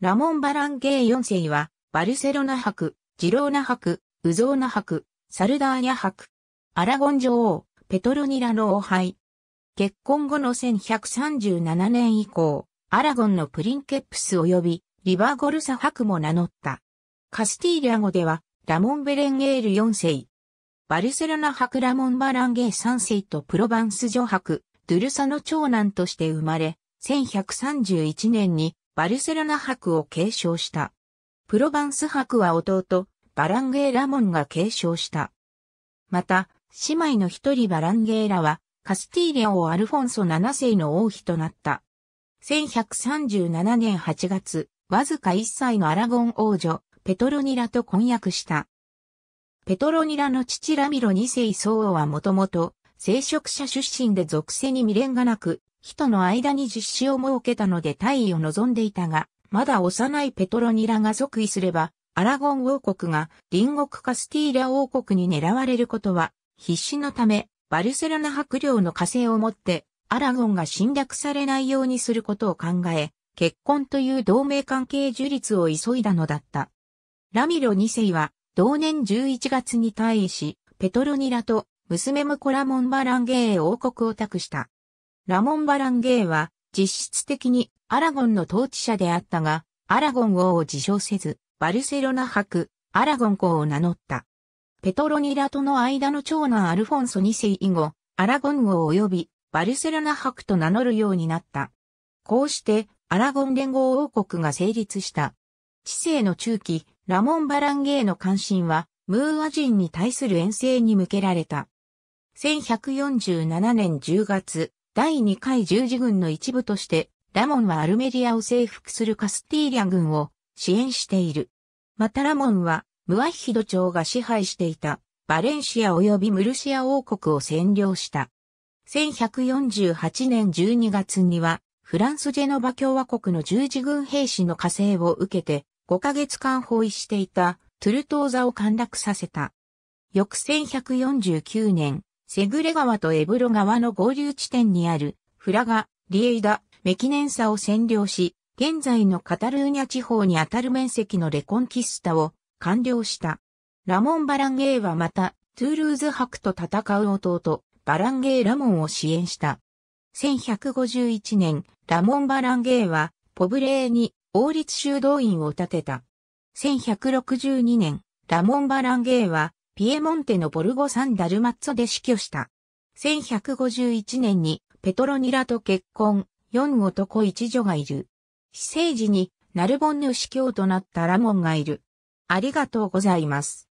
ラモン・バランゲー4世は、バルセロナ博、ジローナ博、ウゾーナ博、サルダーニャ博、アラゴン女王、ペトロニラの王牌。結婚後の1137年以降、アラゴンのプリンケップス及びリバーゴルサ博も名乗った。カスティーリャ語では、ラモン・ベレンゲール4世。バルセロナ博ラモン・バランゲー3世とプロバンス女博、ドゥルサの長男として生まれ、1131年にバルセロナ博を継承した。プロヴァンス博は弟、バランゲーラモンが継承した。また、姉妹の一人バランゲーラは、カスティーレ王アルフォンソ7世の王妃となった。1137年8月、わずか1歳のアラゴン王女、ペトロニラと婚約した。ペトロニラの父ラミロ2世相王はもともと、聖職者出身で属性に未練がなく、人の間に実施を設けたので退位を望んでいたが、まだ幼いペトロニラが即位すれば、アラゴン王国が隣国カスティーラ王国に狙われることは必死のため、バルセロナ伯領の火星をもって、アラゴンが侵略されないようにすることを考え、結婚という同盟関係樹立を急いだのだった。ラミロ2世は、同年11月に退位し、ペトロニラと娘ムコラモンバランゲー王国を託した。ラモン・バランゲーは実質的にアラゴンの統治者であったが、アラゴン王を自称せず、バルセロナ博、アラゴン公を名乗った。ペトロニラとの間の長男アルフォンソ2世以後、アラゴン王及びバルセロナ伯と名乗るようになった。こうして、アラゴン連合王国が成立した。知性の中期、ラモン・バランゲーの関心は、ムーア人に対する遠征に向けられた。1147年10月、第2回十字軍の一部として、ラモンはアルメリアを征服するカスティーリャ軍を支援している。またラモンは、ムアヒド朝が支配していたバレンシア及びムルシア王国を占領した。1148年12月には、フランスジェノバ共和国の十字軍兵士の加勢を受けて、5ヶ月間包囲していたトゥルトーザを陥落させた。翌1149年、セグレ川とエブロ川の合流地点にあるフラガ、リエイダ、メキネンサを占領し、現在のカタルーニャ地方にあたる面積のレコンキスタを完了した。ラモン・バランゲーはまた、トゥールーズ博と戦う弟、バランゲー・ラモンを支援した。1151年、ラモン・バランゲーは、ポブレーに王立修道院を建てた。1162年、ラモン・バランゲーは、ピエモンテのボルゴ・サン・ダルマッツォで死去した。1151年にペトロニラと結婚、4男1女がいる。死生時にナルボンヌ死教となったラモンがいる。ありがとうございます。